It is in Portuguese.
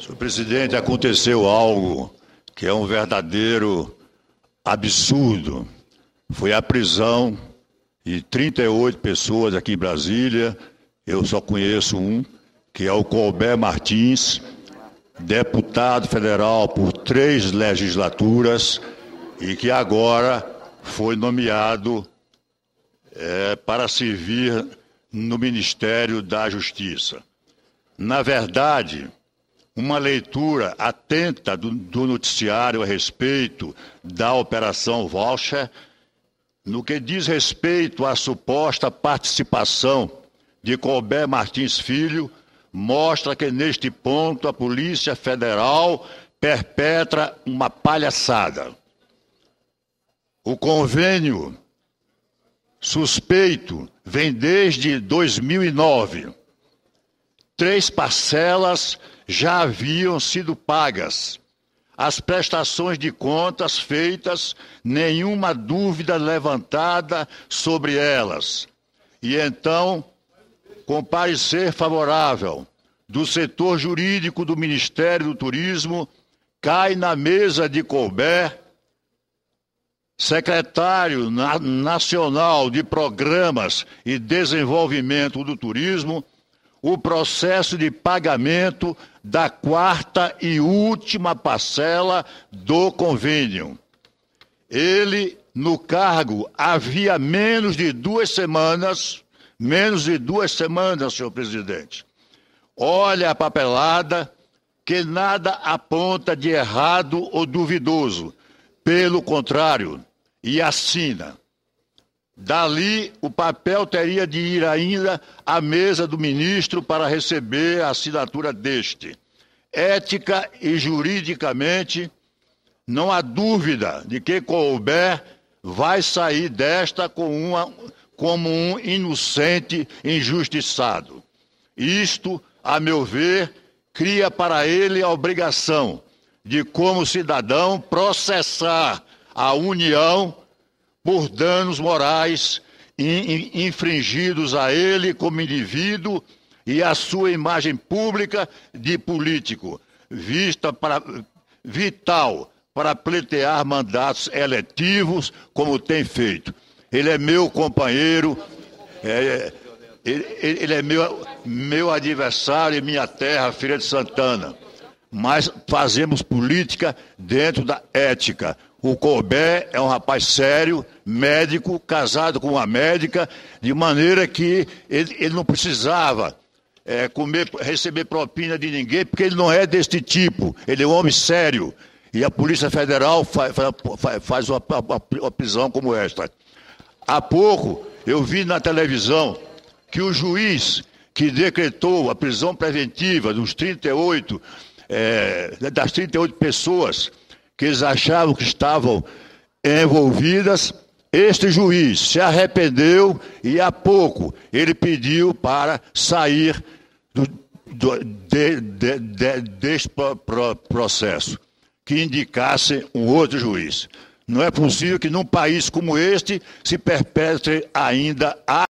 Senhor presidente, aconteceu algo que é um verdadeiro absurdo. Foi a prisão de 38 pessoas aqui em Brasília. Eu só conheço um, que é o Colbert Martins, deputado federal por três legislaturas e que agora foi nomeado é, para servir no Ministério da Justiça. Na verdade, uma leitura atenta do, do noticiário a respeito da Operação Voucher, no que diz respeito à suposta participação de Colbert Martins Filho, mostra que neste ponto a Polícia Federal perpetra uma palhaçada. O convênio suspeito vem desde 2009. Três parcelas já haviam sido pagas. As prestações de contas feitas, nenhuma dúvida levantada sobre elas. E então, com parecer favorável do setor jurídico do Ministério do Turismo, cai na mesa de Colbert, secretário nacional de Programas e Desenvolvimento do Turismo, o processo de pagamento da quarta e última parcela do convênio. Ele, no cargo, havia menos de duas semanas, menos de duas semanas, senhor presidente. Olha a papelada, que nada aponta de errado ou duvidoso. Pelo contrário, e assina. Dali, o papel teria de ir ainda à mesa do ministro para receber a assinatura deste. Ética e juridicamente, não há dúvida de que Colbert vai sair desta com uma, como um inocente injustiçado. Isto, a meu ver, cria para ele a obrigação de, como cidadão, processar a União por danos morais infringidos a ele como indivíduo e à sua imagem pública de político, vista para, vital para pleitear mandatos eletivos, como tem feito. Ele é meu companheiro, é, é ele, ele, é meu, meu adversário e minha terra, filha de Santana. Mas fazemos política dentro da ética, o Colbert é um rapaz sério, médico, casado com uma médica, de maneira que ele, ele não precisava é, comer, receber propina de ninguém, porque ele não é deste tipo. Ele é um homem sério. E a Polícia Federal faz uma, uma, uma prisão como esta. Há pouco eu vi na televisão que o juiz que decretou a prisão preventiva dos 38, é, das 38 pessoas que eles achavam que estavam envolvidas, este juiz se arrependeu e há pouco ele pediu para sair do, do, de, de, de, deste processo, que indicasse um outro juiz. Não é possível que num país como este se perpetre ainda a